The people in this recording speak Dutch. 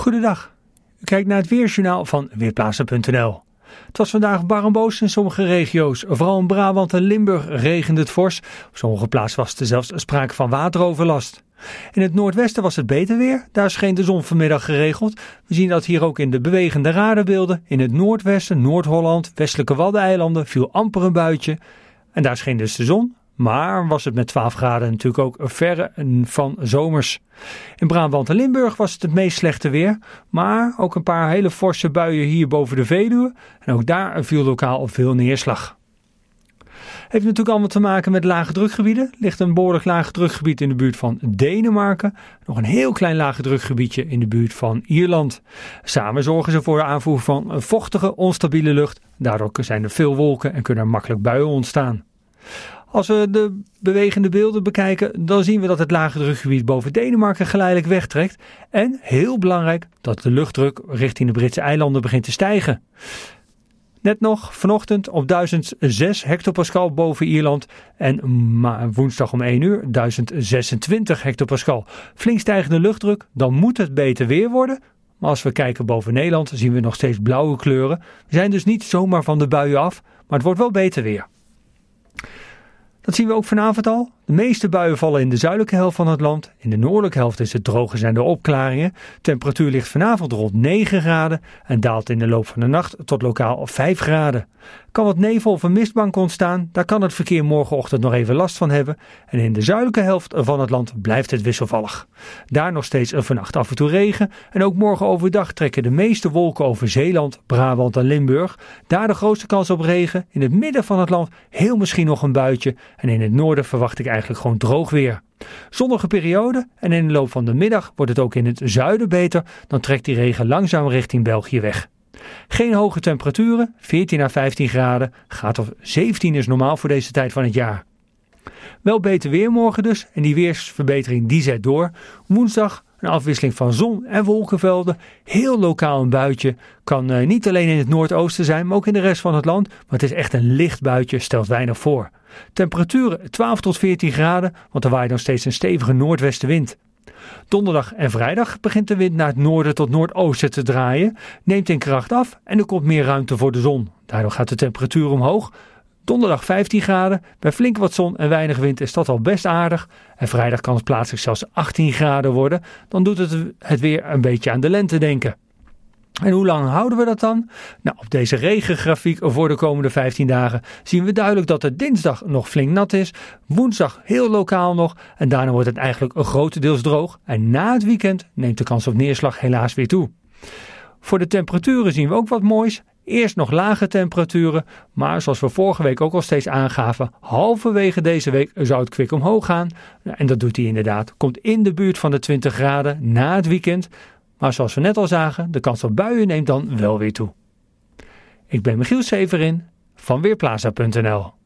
Goedendag. U kijkt naar het weerjournaal van Weerplaatsen.nl. Het was vandaag barmboos in sommige regio's. Vooral in Brabant en Limburg regende het fors. Op sommige plaatsen was er zelfs sprake van wateroverlast. In het noordwesten was het beter weer. Daar scheen de zon vanmiddag geregeld. We zien dat hier ook in de bewegende radarbeelden. In het noordwesten, Noord-Holland, westelijke Waddeneilanden viel amper een buitje. En daar scheen dus de zon. Maar was het met 12 graden natuurlijk ook verre van zomers. In Brabant en Limburg was het het meest slechte weer. Maar ook een paar hele forse buien hier boven de Veluwe. En ook daar viel lokaal veel neerslag. Heeft natuurlijk allemaal te maken met lage drukgebieden. Ligt een behoorlijk lage drukgebied in de buurt van Denemarken. Nog een heel klein lage drukgebiedje in de buurt van Ierland. Samen zorgen ze voor de aanvoer van vochtige, onstabiele lucht. Daardoor zijn er veel wolken en kunnen er makkelijk buien ontstaan. Als we de bewegende beelden bekijken, dan zien we dat het lage drukgebied boven Denemarken geleidelijk wegtrekt. En heel belangrijk, dat de luchtdruk richting de Britse eilanden begint te stijgen. Net nog vanochtend op 1006 hectopascal boven Ierland en woensdag om 1 uur 1026 hectopascal. Flink stijgende luchtdruk, dan moet het beter weer worden. Maar als we kijken boven Nederland zien we nog steeds blauwe kleuren. We zijn dus niet zomaar van de buien af, maar het wordt wel beter weer. Dat zien we ook vanavond al. De meeste buien vallen in de zuidelijke helft van het land. In de noordelijke helft is het droog en zijn er opklaringen. Temperatuur ligt vanavond rond 9 graden en daalt in de loop van de nacht tot lokaal 5 graden. Kan wat nevel of een mistbank ontstaan, daar kan het verkeer morgenochtend nog even last van hebben. En in de zuidelijke helft van het land blijft het wisselvallig. Daar nog steeds een vannacht af en toe regen. En ook morgen overdag trekken de meeste wolken over Zeeland, Brabant en Limburg. Daar de grootste kans op regen. In het midden van het land heel misschien nog een buitje. En in het noorden verwacht ik eigenlijk eigenlijk gewoon droog weer. Zonnige periode en in de loop van de middag wordt het ook in het zuiden beter, dan trekt die regen langzaam richting België weg. Geen hoge temperaturen, 14 à 15 graden, gaat of 17 is normaal voor deze tijd van het jaar. Wel beter weer morgen dus en die weersverbetering die zet door. Woensdag een afwisseling van zon en wolkenvelden. Heel lokaal een buitje. Kan eh, niet alleen in het noordoosten zijn, maar ook in de rest van het land. Maar het is echt een licht buitje, stelt weinig voor. Temperaturen 12 tot 14 graden, want er waait dan steeds een stevige noordwestenwind. Donderdag en vrijdag begint de wind naar het noorden tot noordoosten te draaien, neemt in kracht af en er komt meer ruimte voor de zon. Daardoor gaat de temperatuur omhoog, Donderdag 15 graden, bij flink wat zon en weinig wind is dat al best aardig. En vrijdag kan het plaatselijk zelfs 18 graden worden. Dan doet het het weer een beetje aan de lente denken. En hoe lang houden we dat dan? Nou, op deze regengrafiek voor de komende 15 dagen zien we duidelijk dat het dinsdag nog flink nat is, woensdag heel lokaal nog en daarna wordt het eigenlijk grotendeels droog. En na het weekend neemt de kans op neerslag helaas weer toe. Voor de temperaturen zien we ook wat moois. Eerst nog lage temperaturen, maar zoals we vorige week ook al steeds aangaven, halverwege deze week zou het kwik omhoog gaan. En dat doet hij inderdaad. Komt in de buurt van de 20 graden na het weekend. Maar zoals we net al zagen, de kans op buien neemt dan wel weer toe. Ik ben Michiel Severin van Weerplaza.nl